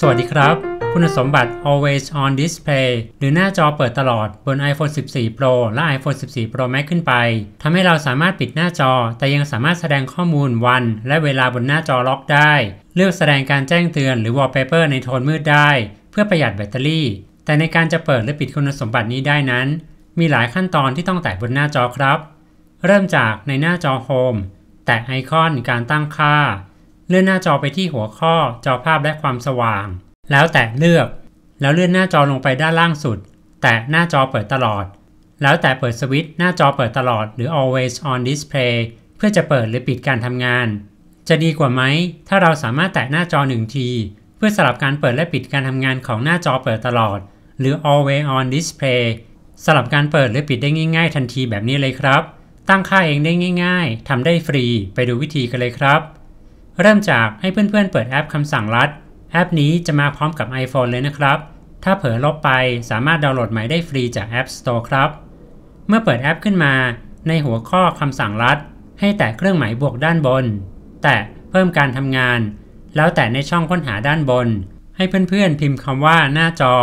สวัสดีครับ คุณสมบัติ Always on Display หรือหน้าจอเปิดตลอดบน iPhone 14 Pro และ iPhone 14 Pro Max ขึ้นไปทำให้เราสามารถปิดหน้าจอ แต่ยังสามารถแสดงข้อมูลวัน และเวลาบนหน้าจอล็อกได้ เลือกแสดงการแจ้งเตือนหรือ Wallpaper ในโทนมืดได้ เพื่อประหยัดแบตเตอรี่ แต่ในการจะเปิดและปิดคุณสมบัตินี้ได้นั้น มีหลายขั้นตอนที่ต้องแตะบนหน้าจอครับ เริ่มจากในหน้าจอ Home แตะไอคอนการตั้งค่าเลื่อนหน้าจอไปที่หัวข้อจอภาพและความสว่าง แล้วแตะเลือก แล้วเลื่อนหน้าจอลงไปด้านล่างสุด แตะหน้าจอเปิดตลอด แล้วแต่เปิดสวิตช์หน้าจอเปิดตลอดหรือ always on display เพื่อจะเปิดหรือปิดการทำงาน จะดีกว่าไหม ถ้าเราสามารถแตะหน้าจอหนึ่งที เพื่อสลับการเปิดและปิดการทำงานของหน้าจอเปิดตลอด หรือ always on display สลับการเปิดหรือปิดได้ง่าย ๆ ทันทีแบบนี้เลยครับ ตั้งค่าเองได้ง่าย ๆทำได้ฟรี ไปดูวิธีกันเลยครับเริ่มจากให้เพื่อนๆ เปิดแอปคำสั่งลัด แอปนี้จะมาพร้อมกับ iPhone เลยนะครับ ถ้าเผลอลบไปสามารถดาวน์โหลดใหม่ได้ฟรีจาก App Store ครับ เมื่อเปิดแอปขึ้นมา ในหัวข้อคำสั่งลัดให้แตะเครื่องหมายบวกด้านบน แตะเพิ่มการทำงาน แล้วแตะในช่องค้นหาด้านบน ให้เพื่อนๆพิมพ์คำว่าหน้าจอ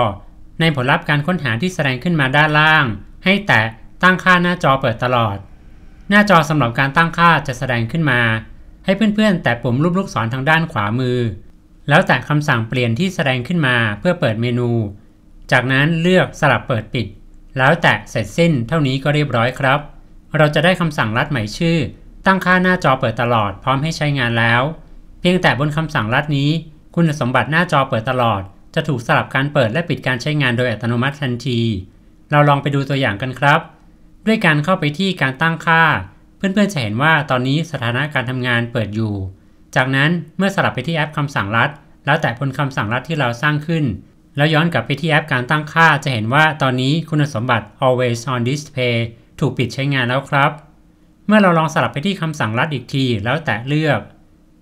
ในผลลัพธ์การค้นหาที่แสดงขึ้นมาด้านล่าง ให้แตะตั้งค่าหน้าจอเปิดตลอด หน้าจอสำหรับการตั้งค่าจะแสดงขึ้นมาให้เพื่อนๆแตะปุ่มรูปลูกศรทางด้านขวามือ แล้วแตะคำสั่งเปลี่ยนที่แสดงขึ้นมาเพื่อเปิดเมนู จากนั้นเลือกสลับเปิดปิด แล้วแตะเสร็จสิ้นเท่านี้ก็เรียบร้อยครับ เราจะได้คำสั่งรัดหมายชื่อ ตั้งค่าหน้าจอเปิดตลอดพร้อมให้ใช้งานแล้ว เพียงแต่บนคำสั่งรัดนี้ คุณสมบัติหน้าจอเปิดตลอด จะถูกสลับการเปิดและปิดการใช้งานโดยอัตโนมัติทันที เราลองไปดูตัวอย่างกันครับ ด้วยการเข้าไปที่การตั้งค่าเพื่อนๆจะเห็นว่าตอนนี้สถานะการทำงานเปิดอยู่ จากนั้นเมื่อสลับไปที่แอปคำสั่งรัดแล้วแต่บนคำสั่งรัดที่เราสร้างขึ้น แล้วย้อนกลับไปที่แอปการตั้งค่าจะเห็นว่าตอนนี้คุณสมบัติ always on display ถูกปิดใช้งานแล้วครับ เมื่อเราลองสลับไปที่คำสั่งรัดอีกที แล้วแต่เลือก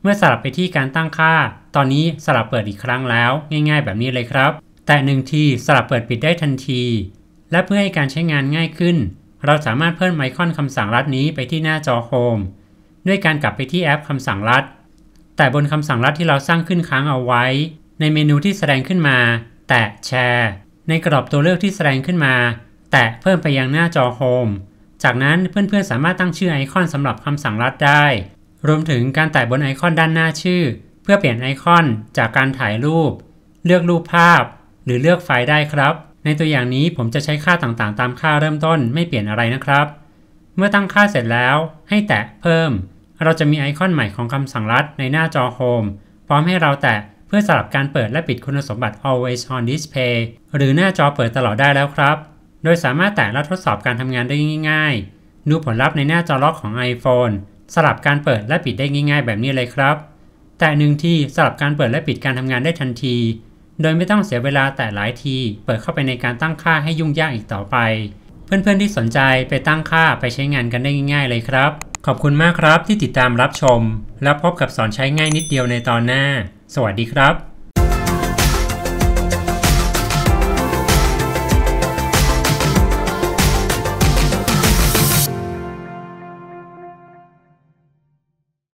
เมื่อสลับไปที่การตั้งค่า ตอนนี้สลับเปิดอีกครั้งแล้วง่ายๆแบบนี้เลยครับ แต่หนึ่งทีสลับเปิดปิดได้ทันที และเพื่อให้การใช้งานง่ายขึ้นเราสามารถเพิ่มไอคอนคำสั่งรัดนี้ไปที่หน้าจอโฮมด้วยการกลับไปที่แอปคำสั่งรัด แต่บนคำสั่งรัดที่เราสร้างขึ้นค้างเอาไว้ ในเมนูที่แสดงขึ้นมา แตะแชร์ในกรอบตัวเลือกที่แสดงขึ้นมา แตะเพิ่มไปยังหน้าจอโฮมจากนั้นเพื่อนๆสามารถตั้งชื่อไอคอนสำหรับคำสั่งรัดได้ รวมถึงการแตะบนไอคอนด้านหน้าชื่อ เพื่อเปลี่ยนไอคอนจากการถ่ายรูป เลือกรูปภาพ หรือเลือกไฟล์ได้ครับในตัวอย่างนี้ผมจะใช้ค่าต่างๆ ตามค่าเริ่มต้นไม่เปลี่ยนอะไรนะครับ เมื่อตั้งค่าเสร็จแล้วให้แตะเพิ่ม เราจะมีไอคอนใหม่ของคำสั่งลัดในหน้าจอโฮมพร้อมให้เราแตะเพื่อสลับการเปิดและปิดคุณสมบัติ Always on Display หรือหน้าจอเปิดตลอดได้แล้วครับ โดยสามารถแตะและทดสอบการทำงานได้ง่ายๆดูผลลัพธ์ในหน้าจอล็อกของ iPhone สลับการเปิดและปิดได้ง่าย ๆ แบบนี้เลยครับ แตะหนึ่งที่สลับการเปิดและปิดการทำงานได้ทันทีโดยไม่ต้องเสียเวลาแต่หลายที เปิดเข้าไปในการตั้งค่าให้ยุ่งยากอีกต่อไป เพื่อนๆที่สนใจไปตั้งค่าไปใช้งานกันได้ง่ายๆเลยครับ ขอบคุณมากครับที่ติดตามรับชม แล้วพบกับสอนใช้ง่ายนิดเดียวในตอนหน้า สวัสดีครับ